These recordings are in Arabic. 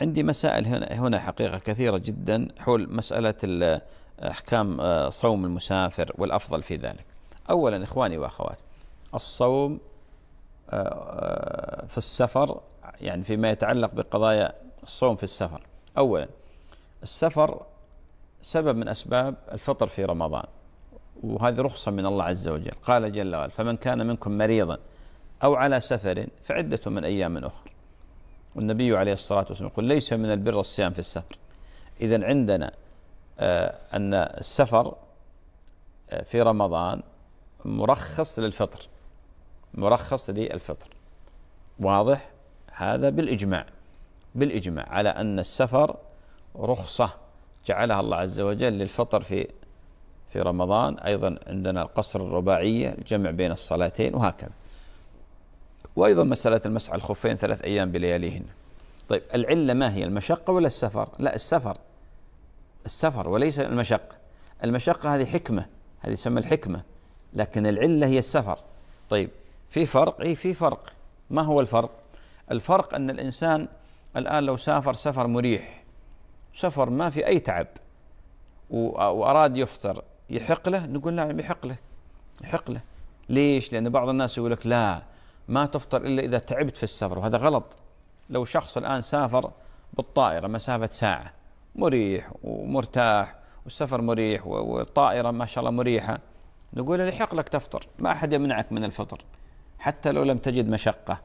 عندي مسائل هنا هنا حقيقه كثيره جدا حول مساله احكام آه، صوم المسافر والافضل في ذلك. اولا اخواني واخواتي الصوم آه، آه، في السفر يعني فيما يتعلق بقضايا الصوم في السفر. اولا السفر سبب من اسباب الفطر في رمضان وهذه رخصه من الله عز وجل، قال جل وعلا: فمن كان منكم مريضا او على سفر فعده من ايام اخرى. والنبي عليه الصلاة والسلام يقول ليس من البر الصيام في السفر إذا عندنا آه، أن السفر آه، في رمضان مرخص للفطر مرخص للفطر واضح هذا بالإجماع بالإجماع على أن السفر رخصة جعلها الله عز وجل للفطر في في رمضان أيضا عندنا القصر الرباعية الجمع بين الصلاتين وهكذا وأيضا مسألة المسعى الخفين ثلاث أيام بلياليهن طيب العلة ما هي المشقة ولا السفر لا السفر السفر وليس المشقة المشقة هذه حكمة هذه تسمى الحكمة لكن العلة هي السفر طيب في فرق اي في فرق ما هو الفرق الفرق أن الإنسان الآن لو سافر سفر مريح سفر ما في أي تعب وأراد يفطر يحق له نقول نعم يحق له يحق له ليش لأن بعض الناس يقول لك لا ما تفطر إلا إذا تعبت في السفر وهذا غلط لو شخص الآن سافر بالطائرة مسافة ساعة مريح ومرتاح والسفر مريح والطائرة ما شاء الله مريحة نقول له يحق لك تفطر ما أحد يمنعك من الفطر حتى لو لم تجد مشقة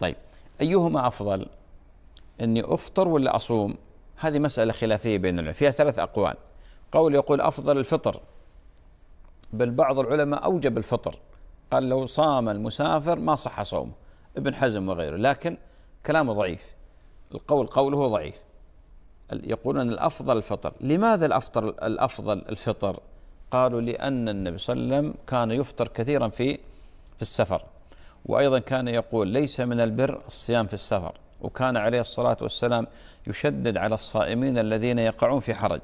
طيب أيهما أفضل أني أفطر ولا أصوم هذه مسألة خلافية بين العلماء فيها ثلاث أقوال قول يقول أفضل الفطر بل بعض العلماء أوجب الفطر قال لو صام المسافر ما صح صومه ابن حزم وغيره لكن كلامه ضعيف القول قوله ضعيف يقول أن الأفضل الفطر لماذا الأفطر الأفضل الفطر قالوا لأن النبي صلى الله عليه وسلم كان يفطر كثيرا في في السفر وأيضا كان يقول ليس من البر الصيام في السفر وكان عليه الصلاة والسلام يشدد على الصائمين الذين يقعون في حرج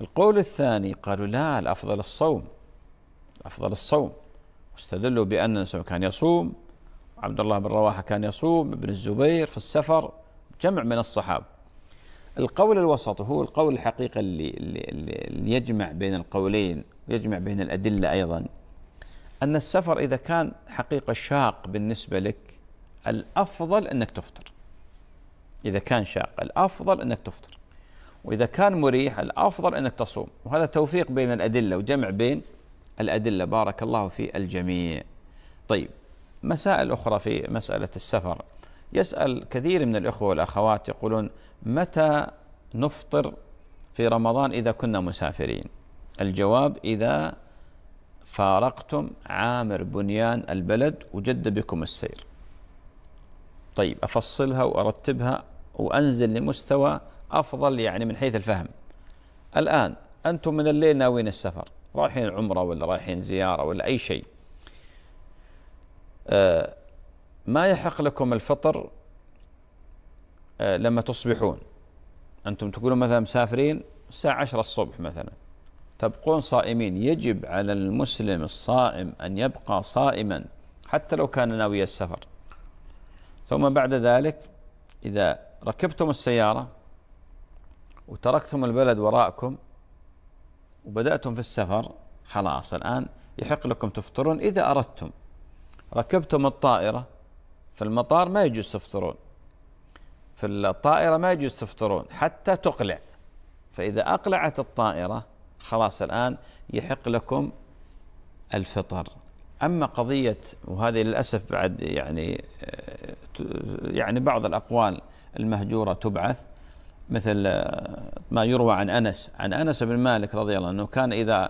القول الثاني قالوا لا الأفضل الصوم الأفضل الصوم واستدلوا بأن كان يصوم عبد الله بن رواحة كان يصوم ابن الزبير في السفر جمع من الصحابة القول الوسط هو القول الحقيقة اللي, اللي, اللي يجمع بين القولين ويجمع بين الأدلة أيضا أن السفر إذا كان حقيقة شاق بالنسبة لك الأفضل أنك تفطر إذا كان شاق الأفضل أنك تفطر وإذا كان مريح الأفضل أنك تصوم وهذا توفيق بين الأدلة وجمع بين الأدلة بارك الله في الجميع طيب مسائل أخرى في مسألة السفر يسأل كثير من الإخوة والأخوات يقولون متى نفطر في رمضان إذا كنا مسافرين الجواب إذا فارقتم عامر بنيان البلد وجد بكم السير طيب أفصلها وأرتبها وأنزل لمستوى أفضل يعني من حيث الفهم الآن أنتم من الليل ناويين السفر رايحين عمره ولا رايحين زياره ولا اي شيء آه، ما يحق لكم الفطر آه، لما تصبحون انتم تقولون مثلا مسافرين الساعه 10 الصبح مثلا تبقون صائمين يجب على المسلم الصائم ان يبقى صائما حتى لو كان ناوي السفر ثم بعد ذلك اذا ركبتم السياره وتركتم البلد وراءكم وبدأتم في السفر خلاص الآن يحق لكم تفطرون إذا أردتم ركبتم الطائرة في المطار ما يجوز تفطرون في الطائرة ما يجوز تفطرون حتى تقلع فإذا أقلعت الطائرة خلاص الآن يحق لكم الفطر أما قضية وهذه للأسف بعد يعني آه، يعني بعض الأقوال المهجورة تبعث مثل آه، ما يروى عن انس عن انس بن مالك رضي الله عنه كان اذا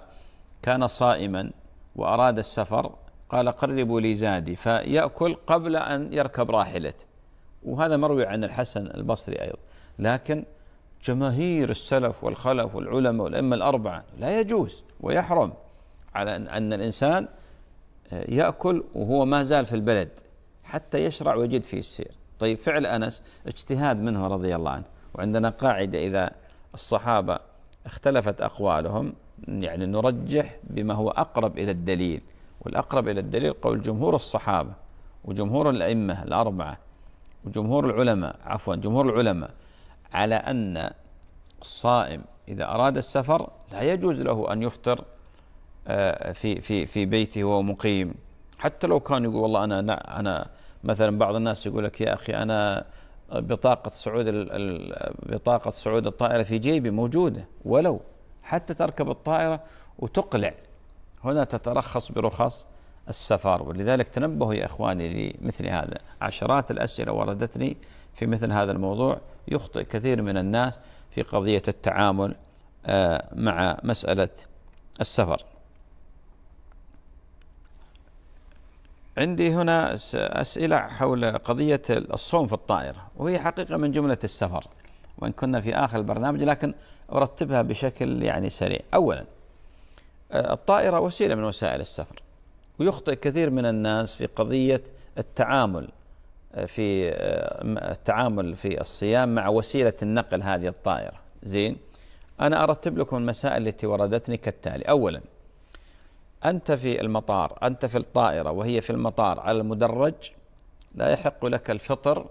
كان صائما واراد السفر قال قربوا لي زادي فياكل قبل ان يركب راحلته وهذا مروي عن الحسن البصري ايضا لكن جماهير السلف والخلف والعلماء والائمه الاربعه لا يجوز ويحرم على ان الانسان آه، ياكل وهو ما زال في البلد حتى يشرع ويجد فيه السير طيب فعل انس اجتهاد منه رضي الله عنه وعندنا قاعدة إذا الصحابة اختلفت أقوالهم يعني نرجح بما هو أقرب إلى الدليل والأقرب إلى الدليل قول جمهور الصحابة وجمهور الأئمة الأربعة وجمهور العلماء عفوا جمهور العلماء على أن الصائم إذا أراد السفر لا يجوز له أن يفطر آه، في في في بيته وهو مقيم حتى لو كان يقول والله أنا أنا مثلا بعض الناس يقول لك يا أخي أنا بطاقة صعود بطاقة صعود الطائرة في جيبي موجودة ولو حتى تركب الطائرة وتقلع هنا تترخص برخص السفر ولذلك تنبهوا يا اخواني لمثل هذا عشرات الاسئله وردتني في مثل هذا الموضوع يخطئ كثير من الناس في قضيه التعامل آه، مع مساله السفر عندي هنا أسئلة حول قضية الصوم في الطائرة وهي حقيقة من جملة السفر وإن كنا في آخر البرنامج لكن أرتبها بشكل يعني سريع أولا آه، الطائرة وسيلة من وسائل السفر ويخطئ كثير من الناس في قضية التعامل آه، في آه، التعامل في الصيام مع وسيلة النقل هذه الطائرة زين أنا أرتب لكم المسائل التي وردتني كالتالي أولا أنت في المطار أنت في الطائرة وهي في المطار على المدرج لا يحق لك الفطر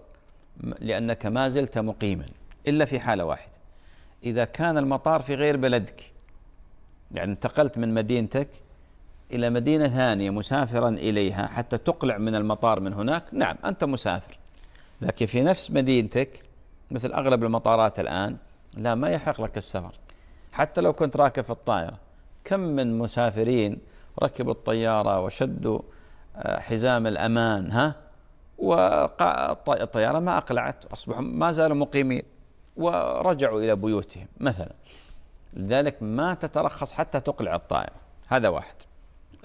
لأنك ما زلت مقيما إلا في حالة واحدة إذا كان المطار في غير بلدك يعني انتقلت من مدينتك إلى مدينة ثانية مسافرا إليها حتى تقلع من المطار من هناك نعم أنت مسافر لكن في نفس مدينتك مثل أغلب المطارات الآن لا ما يحق لك السفر حتى لو كنت راكب في الطائرة كم من مسافرين ركبوا الطيارة وشدوا آه، حزام الأمان ها والطيارة ما أقلعت أصبحوا ما زالوا مقيمين ورجعوا إلى بيوتهم مثلا لذلك ما تترخص حتى تقلع الطائرة هذا واحد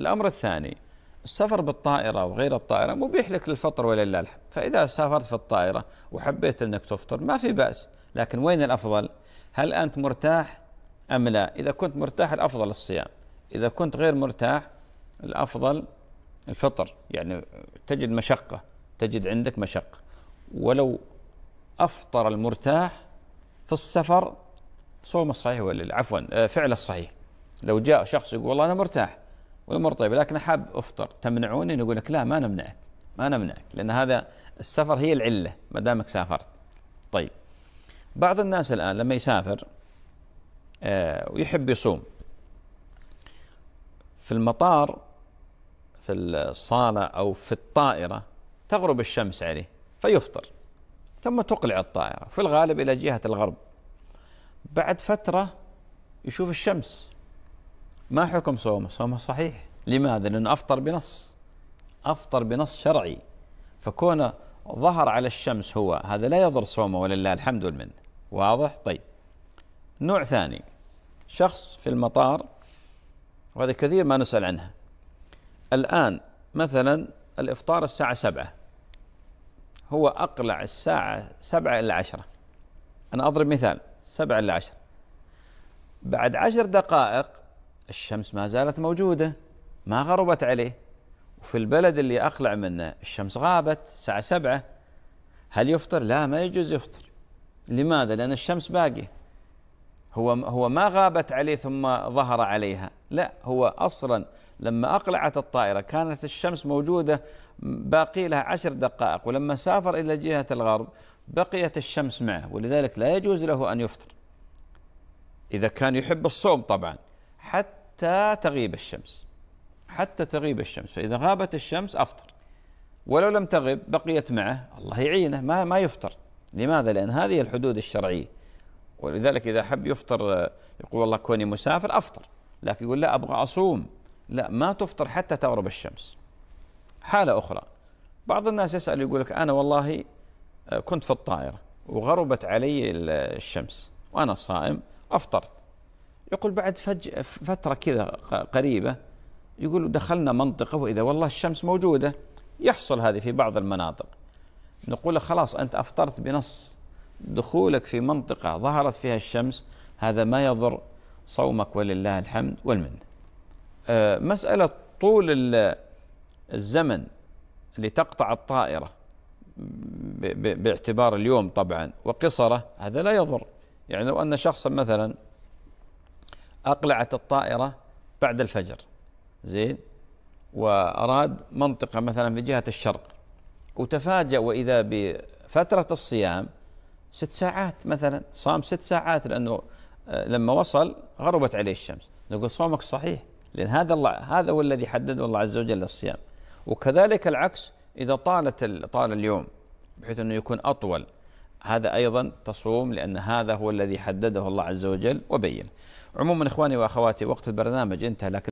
الأمر الثاني السفر بالطائرة وغير الطائرة مبيح لك للفطر ولله الحمد فإذا سافرت في الطائرة وحبيت أنك تفطر ما في بأس لكن وين الأفضل هل أنت مرتاح أم لا إذا كنت مرتاح الأفضل الصيام إذا كنت غير مرتاح الأفضل الفطر يعني تجد مشقة تجد عندك مشقة ولو أفطر المرتاح في السفر صوم صحيح ولا عفوا آه، فعل صحيح لو جاء شخص يقول والله أنا مرتاح والأمور طيبة لكن أحب أفطر تمنعوني نقول لك لا ما نمنعك ما نمنعك لأن هذا السفر هي العلة ما دامك سافرت طيب بعض الناس الآن لما يسافر آه، ويحب يصوم في المطار في الصالة أو في الطائرة تغرب الشمس عليه فيفطر ثم تقلع الطائرة في الغالب إلى جهة الغرب بعد فترة يشوف الشمس ما حكم صومه صومه صحيح لماذا لأنه أفطر بنص أفطر بنص شرعي فكونه ظهر على الشمس هو هذا لا يضر صومه ولله الحمد والمنه واضح طيب نوع ثاني شخص في المطار وهذا كثير ما نسأل عنها الآن مثلا الإفطار الساعة سبعة هو أقلع الساعة سبعة إلى عشرة أنا أضرب مثال سبعة إلى عشرة بعد عشر دقائق الشمس ما زالت موجودة ما غربت عليه وفي البلد اللي أقلع منه الشمس غابت الساعة سبعة هل يفطر؟ لا ما يجوز يفطر لماذا؟ لأن الشمس باقية هو هو ما غابت عليه ثم ظهر عليها لا هو اصلا لما اقلعت الطائره كانت الشمس موجوده باقي لها عشر دقائق ولما سافر الى جهه الغرب بقيت الشمس معه ولذلك لا يجوز له ان يفطر اذا كان يحب الصوم طبعا حتى تغيب الشمس حتى تغيب الشمس فاذا غابت الشمس افطر ولو لم تغب بقيت معه الله يعينه ما ما يفطر لماذا؟ لان هذه الحدود الشرعيه ولذلك إذا حب يفطر يقول والله كوني مسافر أفطر لكن يقول لا أبغى أصوم لا ما تفطر حتى تغرب الشمس حالة أخرى بعض الناس يسأل يقول لك أنا والله آه، كنت في الطائرة وغربت علي الشمس وأنا صائم أفطرت يقول بعد فج فترة كذا قريبة يقول دخلنا منطقة وإذا والله الشمس موجودة يحصل هذه في بعض المناطق نقول خلاص أنت أفطرت بنص دخولك في منطقة ظهرت فيها الشمس هذا ما يضر صومك ولله الحمد والمن آه، مسألة طول الزمن لتقطع الطائرة باعتبار اليوم طبعا وقصره هذا لا يضر يعني لو أن شخصا مثلا أقلعت الطائرة بعد الفجر زين وأراد منطقة مثلا في جهة الشرق وتفاجأ وإذا بفترة الصيام ست ساعات مثلا صام ست ساعات لانه آه، لما وصل غربت عليه الشمس نقول صومك صحيح لان هذا الله هذا هو الذي حدده الله عز وجل للصيام وكذلك العكس اذا طالت طال اليوم بحيث انه يكون اطول هذا ايضا تصوم لان هذا هو الذي حدده الله عز وجل وبين عموما اخواني واخواتي وقت البرنامج انتهى لكن